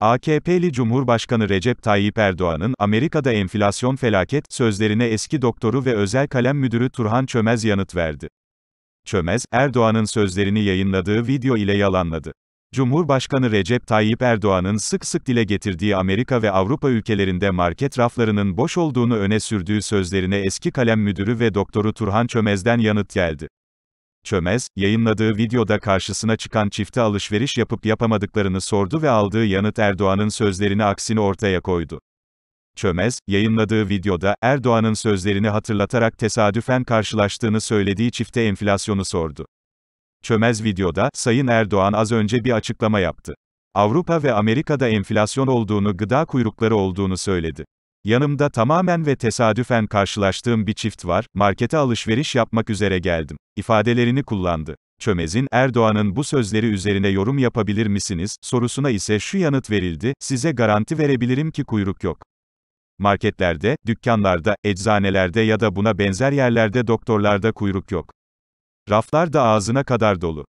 AKP'li Cumhurbaşkanı Recep Tayyip Erdoğan'ın Amerika'da enflasyon felaket sözlerine eski doktoru ve özel kalem müdürü Turhan Çömez yanıt verdi. Çömez, Erdoğan'ın sözlerini yayınladığı video ile yalanladı. Cumhurbaşkanı Recep Tayyip Erdoğan'ın sık sık dile getirdiği Amerika ve Avrupa ülkelerinde market raflarının boş olduğunu öne sürdüğü sözlerine eski kalem müdürü ve doktoru Turhan Çömez'den yanıt geldi. Çömez, yayınladığı videoda karşısına çıkan çifte alışveriş yapıp yapamadıklarını sordu ve aldığı yanıt Erdoğan'ın sözlerini aksini ortaya koydu. Çömez, yayınladığı videoda, Erdoğan'ın sözlerini hatırlatarak tesadüfen karşılaştığını söylediği çifte enflasyonu sordu. Çömez videoda, Sayın Erdoğan az önce bir açıklama yaptı. Avrupa ve Amerika'da enflasyon olduğunu, gıda kuyrukları olduğunu söyledi. Yanımda tamamen ve tesadüfen karşılaştığım bir çift var, markete alışveriş yapmak üzere geldim. ifadelerini kullandı. Çömez'in, Erdoğan'ın bu sözleri üzerine yorum yapabilir misiniz, sorusuna ise şu yanıt verildi, size garanti verebilirim ki kuyruk yok. Marketlerde, dükkanlarda, eczanelerde ya da buna benzer yerlerde doktorlarda kuyruk yok. Raflar da ağzına kadar dolu.